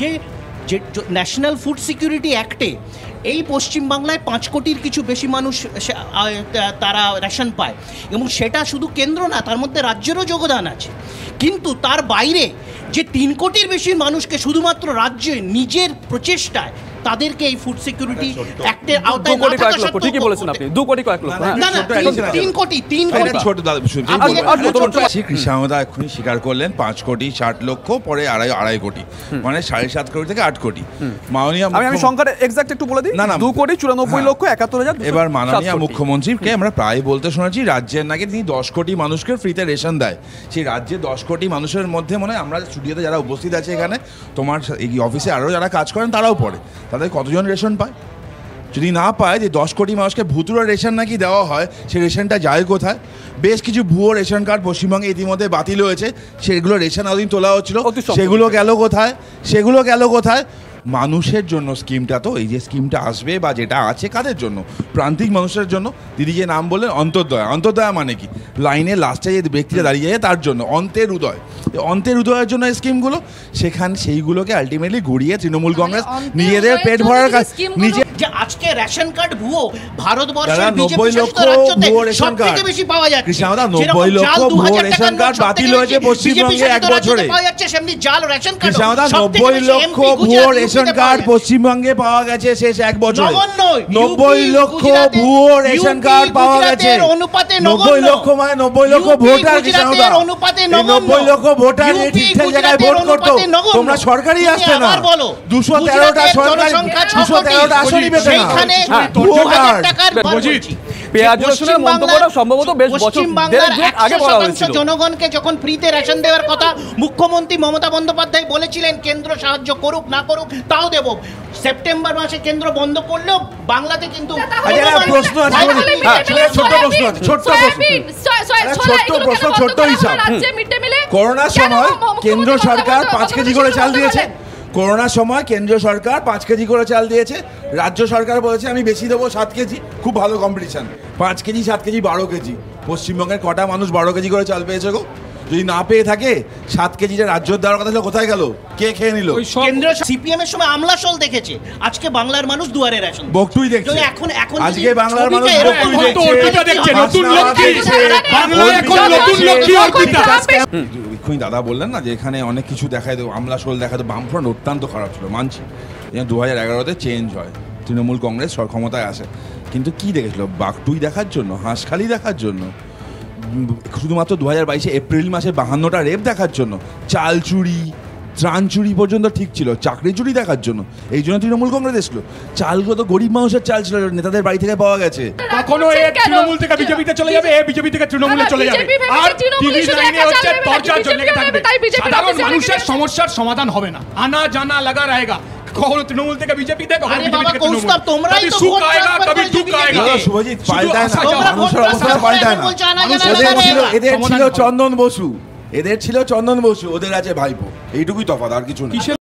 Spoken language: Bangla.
যে যে ন্যাশনাল ফুড সিকিউরিটি অ্যাক্টে এই পশ্চিমবাংলায় পাঁচ কোটির কিছু বেশি মানুষ তারা রেশন পায় এবং সেটা শুধু কেন্দ্র না তার মধ্যে রাজ্যেরও যোগদান আছে কিন্তু তার বাইরে যে তিন কোটির বেশি মানুষকে শুধুমাত্র রাজ্যে নিজের প্রচেষ্টায় তাদেরকে এই ফুড সিকিউরিটি অ্যাক্টের আওতায় না থাকা সত্ত্বেও ঠিকই বলেছেন আপনি 2 কোটি কয়েক লক্ষ না না 3 হ্যাঁ। কোটি 3 কোটি ছোট দাদা শুনুন কৃষাঙ্গদা এক্ষুনি স্বীকার করলেন 5 কোটি 60 লক্ষ পরে আড়াই আড়াই কোটি মানে 7.5 কোটি থেকে 8 কোটি মাননীয় আমি আমি সংখ্যাটা এক্সাক্ট একটু বলে দিই 2 কোটি 94 হ্যাঁ। লক্ষ 71 হাজার এবার মাননীয় মুখ্যমন্ত্রীকে আমরা প্রায় বলতে শুনেছি রাজ্যের নাকি তিনি 10 কোটি মানুষকে ফ্রিতে রেশন দেয় সেই রাজ্যে 10 কোটি মানুষের মধ্যে মনে আমরা স্টুডিওতে যারা উপস্থিত আছে এখানে তোমার এই অফিসে আরও যারা কাজ করেন তারাও পড়ে তাদের কতজন রেশন পায় যদি না পায় যে দশ কোটি মানুষকে ভুতুরা রেশন নাকি দেওয়া হয় সে রেশনটা যায় কোথায় বেশ কিছু ভুয়ো রেশন কার্ড পশ্চিমবঙ্গে ইতিমধ্যে বাতিল হয়েছে সেগুলো রেশন আদিন তোলা হচ্ছিল সেগুলো গেল কোথায় সেগুলো গেল কোথায় মানুষের জন্য স্কিমটা তো এই যে স্কিমটা আসবে বা যেটা আছে কাদের জন্য প্রান্তিক মানুষের জন্য দিদি যে নাম বললেন অন্তর্দয়া অন্তর্দয়া মানে কি লাইনে লাস্টে যে ব্যক্তিটা দাঁড়িয়ে যায় তার জন্য অন্তের উদয় অন্তের উদয়ের জন্য স্কিমগুলো সেখান সেইগুলোকে আলটিমেটলি ঘুরিয়ে তৃণমূল কংগ্রেস নিজেদের পেট ভরার কাজ নিজে আজকে রেশন কার্ড ভুয়ো ভারতবর্ষের বিজেপি শাসিত রাজ্যতে সবথেকে বেশি পাওয়া যাচ্ছে নব্বই লক্ষ ভুয়ো রেশন কার্ড বাতিল হয়েছে পশ্চিমবঙ্গে এক বছরে পাওয়া যাচ্ছে সেমনি জাল রেশন কার্ড নব্বই লক্ষ ভুয়ো রেশন কার্ড পশ্চিমবঙ্গে পাওয়া গেছে শেষ এক বছরে নব্বই লক্ষ ভুয়ো রেশন কার্ড পাওয়া গেছে নব্বই লক্ষ মানে নব্বই লক্ষ ভোটার নব্বই লক্ষ ভোটার ঠিকঠাক জায়গায় ভোট করতো তোমরা সরকারি আসতে না দুশো তেরোটা সরকারি দুশো তেরোটা আসনই পেতে হ্যাঁ, জনগণকে রেশন দেওয়ার কথা মুখ্যমন্ত্রী মমতা বন্দ্যোপাধ্যায় বলেছিলেন কেন্দ্র সাহায্য করুক না করুক তাও দেব সেপ্টেম্বর মাসে কেন্দ্র বন্ধ করলেও বাংলাতে কিন্তু আচ্ছা, আচ্ছা, প্রশ্ন হ্যাঁ, প্রশ্ন প্রশ্ন হ্যাঁ, করোনার সময় কেন্দ্র সরকার পাঁচ কেজি করে চাল দিয়েছে করোনার সময় কেন্দ্রীয় সরকার পাঁচ কেজি করে চাল দিয়েছে রাজ্য সরকার বলেছে আমি বেশি দেবো সাত কেজি খুব ভালো কম্পিটিশান পাঁচ কেজি সাত কেজি বারো কেজি পশ্চিমবঙ্গের কটা মানুষ বারো কেজি করে চাল পেয়েছে গো যদি না পেয়ে থাকে সাত কেজিটা রাজ্য দেওয়ার কথা ছিল কোথায় গেল কে খেয়ে নিল কেন্দ্র সিপিএম এর সময় আমলা শোল দেখেছে আজকে বাংলার মানুষ দুয়ারে রেশন বকটুই দেখছে এখন এখন আজকে বাংলার মানুষ বকটুই দেখছে নতুন বাংলা এখন নতুন অর্পিতা এক্ষুনি দাদা বললেন না যে এখানে অনেক কিছু দেখায় দেবো আমলা শোল দেখায় তো বামফ্রন্ট অত্যন্ত খারাপ ছিল মানছি দু হাজার এগারোতে চেঞ্জ হয় তৃণমূল কংগ্রেস ক্ষমতায় আসে কিন্তু কি দেখেছিল বাঘটুই দেখার জন্য হাঁসখালি দেখার জন্য শুধুমাত্র দু হাজার বাইশে এপ্রিল মাসে বাহান্নটা রেপ দেখার জন্য চাল চুরি ত্রাণ চুরি পর্যন্ত ঠিক ছিল চাকরি চুরি দেখার জন্য এই জন্য তৃণমূল কংগ্রেস এসলো চালগুলো গরিব মানুষের চাল ছিল নেতাদের বাড়ি থেকে পাওয়া গেছে কখনো তৃণমূল থেকে বিজেপিতে চলে যাবে বিজেপি থেকে তৃণমূলে চলে যাবে আর টিভি লাইনে হচ্ছে টর্চার চলে থাকবে সাধারণ মানুষের সমস্যার সমাধান হবে না আনা জানা লাগা रहेगा কখনো তৃণমূল থেকে বিজেপি থেকে তোমরাই তো সুখ আয়েগা কবি দুঃখ আয়েগা শুভজিৎ পাল্টায় না পাল্টায় না এদের ছিল চন্দন বসু এদের ছিল চন্দন বসু ওদের আছে ভাইপো এইটুকুই তফাৎ আর কিছু না